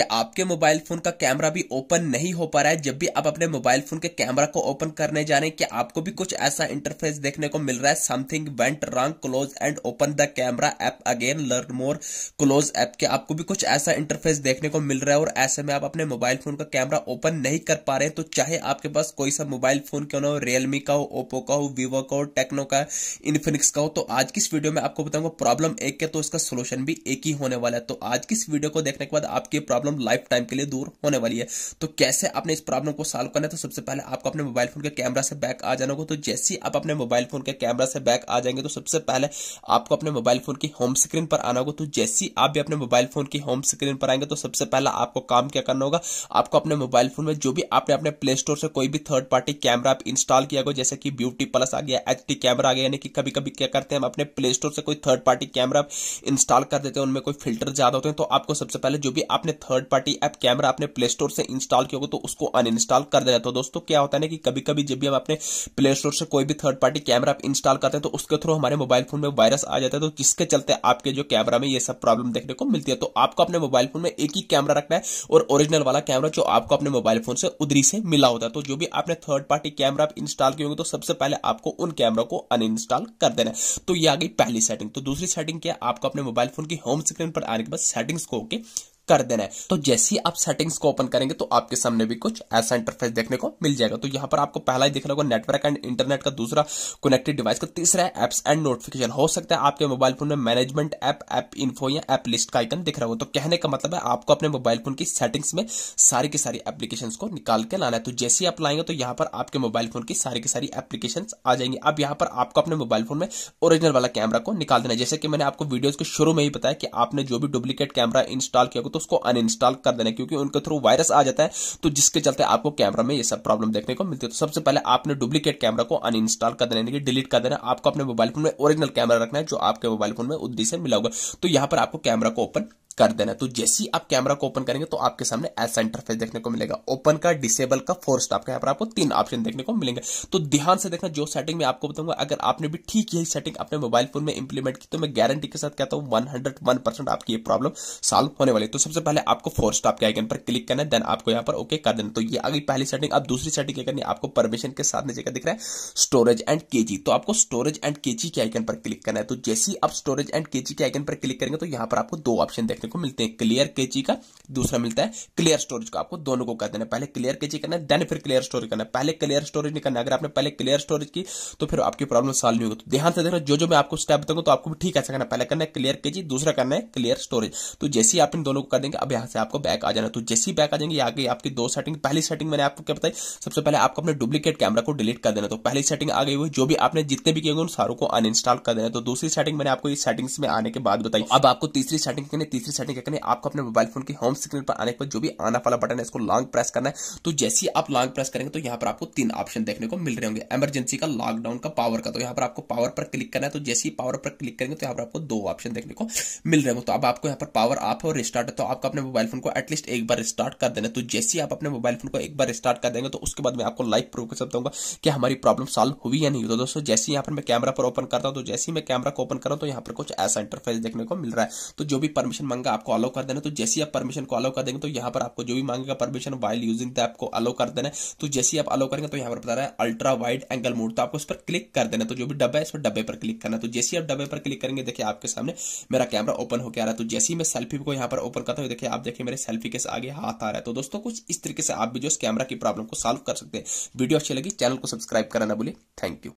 कि आपके mobile phone का कैमरा भी ओपन नहीं हो पा रहा है जब भी आप अपने मोबाइल फोन के कैमरा को ओपन करने जाने कि आपको भी कुछ ऐसा इंटरफेस देखने को मिल रहा है something went wrong close and open the camera app again learn more close app के आपको भी कुछ ऐसा इंटरफेस देखने को मिल रहा है और ऐसे में आप अपने मोबाइल फोन का कैमरा ओपन नहीं कर पा रहे तो चाहे आपके पास कोई सा मोबाइल फोन क्यों ना हो रियलमी का हो ओप्पो का हो वीवो का हो टेक्नो का इन्फिनिक्स का हो तो आज की इस वीडियो में आपको बताऊंगा प्रॉब्लम एक है तो उसका सोल्यूशन भी एक ही होने वाला है तो आज की इस वीडियो को देखने के बाद आपकी प्रॉब्लम प्रॉब्लम लाइफ टाइम के लिए दूर होने वाली है तो कैसे आपने इस प्रॉब्लम को सॉल्व करना है तो सबसे पहले आपको अपने मोबाइल फोन के कैमरा से बैक आ जाना होगा तो जैसे ही आप अपने मोबाइल फोन के कैमरा से बैक आ जाएंगे तो सबसे पहले आपको अपने मोबाइल फोन की होम स्क्रीन पर आना होगा तो जैसे ही आप भी अपने मोबाइल फोन की होम स्क्रीन पर आएंगे तो सबसे पहले आपको काम क्या करना होगा आपको अपने मोबाइल फोन में जो भी आपने अपने प्ले स्टोर से कोई भी थर्ड पार्टी कैमरा आप इंस्टॉल किया होगा जैसे कि ब्यूटी प्लस आ गया एच कैमरा आ गया यानी कि कभी कभी क्या करते हैं हम अपने प्ले स्टोर से कोई थर्ड पार्टी कैमरा इंस्टॉल कर देते हैं उनमें कोई फिल्टर ज्यादा होते हैं तो आपको सबसे पहले जो भी आपने थर्ड पार्टी ऐप कैमरा आपने प्ले स्टोर से इंस्टॉल किया होगा तो उसको अनइंस्टॉल कर दिया जाता है तो दोस्तों क्या होता है ना कि कभी कभी जब भी हम अपने प्ले स्टोर से कोई भी थर्ड पार्टी कैमरा आप इंस्टॉल करते हैं तो उसके थ्रू हमारे मोबाइल फोन में वायरस आ जाता है तो जिसके चलते आपके जो कैमरा में ये सब प्रॉब्लम देखने को मिलती है तो आपको अपने मोबाइल फोन में एक ही कैमरा रखना है और ओरिजिनल वाला कैमरा जो आपको अपने मोबाइल फोन से उधरी से मिला होता है तो जो भी आपने थर्ड पार्टी कैमरा आप इंस्टॉल किए होंगे तो सबसे पहले आपको उन कैमरा को अनइंस्टॉल कर देना तो ये आ गई पहली सेटिंग तो दूसरी सेटिंग क्या आपको अपने मोबाइल फोन की होम स्क्रीन पर आने के बाद सेटिंग्स को होके कर देना है तो जैसे ही आप सेटिंग्स को ओपन करेंगे तो आपके सामने भी कुछ ऐसा इंटरफेस देखने को मिल जाएगा तो यहां पर आपको पहला ही देखने को नेटवर्क एंड इंटरनेट का दूसरा कनेक्टेड डिवाइस का तीसरा है एप्स एंड नोटिफिकेशन हो सकता है आपके मोबाइल फोन में मैनेजमेंट ऐप ऐप इन्फो या एप लिस्ट का आइकन दिख रहा हो तो कहने का मतलब है आपको अपने मोबाइल फोन की सेटिंग्स में सारी की सारी एप्लीकेशन को निकाल के लाना है तो जैसे ही आप लाएंगे तो यहां पर आपके मोबाइल फोन की सारी की सारी एप्लीकेशन आ जाएंगी अब यहां पर आपको अपने मोबाइल फोन में ओरिजिनल वाला कैमरा को निकाल देना जैसे कि मैंने आपको वीडियो के शुरू में ही बताया कि आपने जो भी डुप्लीकेट कैमरा इंस्टॉल किया तो उसको अनइंस्टॉल कर देना क्योंकि उनके थ्रू वायरस आ जाता है तो जिसके चलते आपको कैमरा में ये सब प्रॉब्लम देखने को मिलती है तो सबसे पहले आपने डुप्लीकेट कैमरा को अनइंस्टॉल कर देना डिलीट कर देना आपको अपने मोबाइल फोन में ओरिजिनल कैमरा रखना है जो आपके मोबाइल फोन में उद्देश्य मिला होगा तो यहां पर आपको कैमरा को ओपन कर देना तो जैसे ही आप कैमरा को ओपन करेंगे तो आपके सामने ऐसा इंटरफेस देखने को मिलेगा ओपन का डिसेबल का फोर स्टॉप का यहाँ पर आपको तीन ऑप्शन देखने को मिलेंगे तो ध्यान से देखना जो सेटिंग मैं आपको बताऊंगा अगर आपने भी ठीक यही सेटिंग अपने मोबाइल फोन में इंप्लीमेंट की तो मैं गारंटी के साथ कहता हूँ वन आपकी ये प्रॉब्लम सॉल्व होने वाली तो सबसे पहले आपको फोर स्टॉप के आइकन पर क्लिक करना देन आपको यहाँ पर ओके कर देना तो ये आगे पहली सेटिंग आप दूसरी सेटिंग क्या करनी आपको परमिशन के साथ नीचे का दिख रहा है स्टोरेज एंड के तो आपको स्टोरेज एंड केजी के आइकन पर क्लिक करना है तो जैसे ही आप स्टोरेज एंड केजी के आइकन पर क्लिक करेंगे तो यहाँ पर आपको दो ऑप्शन देखने को मिलते हैं क्लियर केची का दूसरा मिलता है क्लियर स्टोरेज का आपको दोनों को कर देना पहले क्लियर केची करना है देन फिर क्लियर स्टोरेज करना है पहले क्लियर स्टोरेज नहीं करना अगर आपने पहले क्लियर स्टोरेज की तो फिर आपकी प्रॉब्लम सॉल्व नहीं होगी तो ध्यान से देखना जो जो मैं आपको स्टेप बताऊंगा तो आपको भी ठीक ऐसा करना पहले करना है क्लियर केजी दूसरा करना है क्लियर स्टोरेज तो जैसे ही आप इन दोनों को कर देंगे अब यहां से आपको बैक आ जाना तो जैसे ही बैक आ जाएंगे आगे आपकी दो सेटिंग पहली सेटिंग मैंने आपको क्या बताई सबसे पहले आपको अपने डुप्लीकेट कैमरा को डिलीट कर देना तो पहली सेटिंग आ गई हुई जो भी आपने जितने भी किए उन सारों को अनइंस्टॉल कर देना तो दूसरी सेटिंग मैंने आपको इस सेटिंग्स में आने के बाद बताई अब आपको तीसरी सेटिंग करनी तीसरी सेटिंग क्या करनी है आपको अपने मोबाइल फोन की होम स्क्रीन पर आने के बाद जो भी आना वाला बटन है इसको लॉन्ग प्रेस करना है तो जैसे ही आप लॉन्ग प्रेस करेंगे तो यहाँ पर आपको तीन ऑप्शन देखने को मिल रहे होंगे एमरजेंसी का लॉकडाउन का पावर का तो यहाँ पर आपको पावर पर क्लिक करना है तो जैसे ही पावर पर क्लिक करेंगे तो यहाँ पर आपको दो ऑप्शन देखने को मिल रहे हो तो अब आपको यहाँ पर पावर आप और रिस्टार्ट है तो आपको अपने मोबाइल फोन को एटलीस्ट एक बार रिस्टार्ट कर देना तो जैसे ही आप अपने मोबाइल फोन को एक बार रिस्टार्ट कर देंगे तो उसके बाद मैं आपको लाइव प्रूव कर सकता हूँ कि हमारी प्रॉब्लम सॉल्व हुई या नहीं हुई तो दोस्तों जैसे ही यहाँ पर मैं कैमरा पर ओपन करता हूँ तो जैसे ही मैं कैमरा को ओपन करूँ तो यहाँ पर कुछ ऐसा इंटरफेस देखने को मिल रहा है तो जो भी परमिशन मांगा मांगेगा आपको अलाउ कर देना तो जैसे आप परमिशन को अलाउ कर देंगे तो यहाँ पर आपको जो भी मांगेगा permission while using the app को अलाउ कर देना तो जैसे आप अलाउ करेंगे तो यहाँ पर बता रहा है अल्ट्रा वाइड एंगल मोड तो आपको इस पर क्लिक कर देना तो जो भी डब्बा है इस पर डब्बे पर क्लिक करना तो जैसे आप डब्बे पर क्लिक करेंगे देखिए आपके सामने मेरा कैमरा ओपन होकर आ रहा है तो जैसे ही मैं सेल्फी को यहाँ पर ओपन करता हूँ देखिए आप देखिए मेरे सेल्फी के आगे हाथ आ रहा है तो दोस्तों कुछ इस तरीके से आप भी जो कैमरा की प्रॉब्लम को सॉल्व कर सकते हैं वीडियो अच्छी लगी चैनल को सब्सक्राइब करना बोले थैंक यू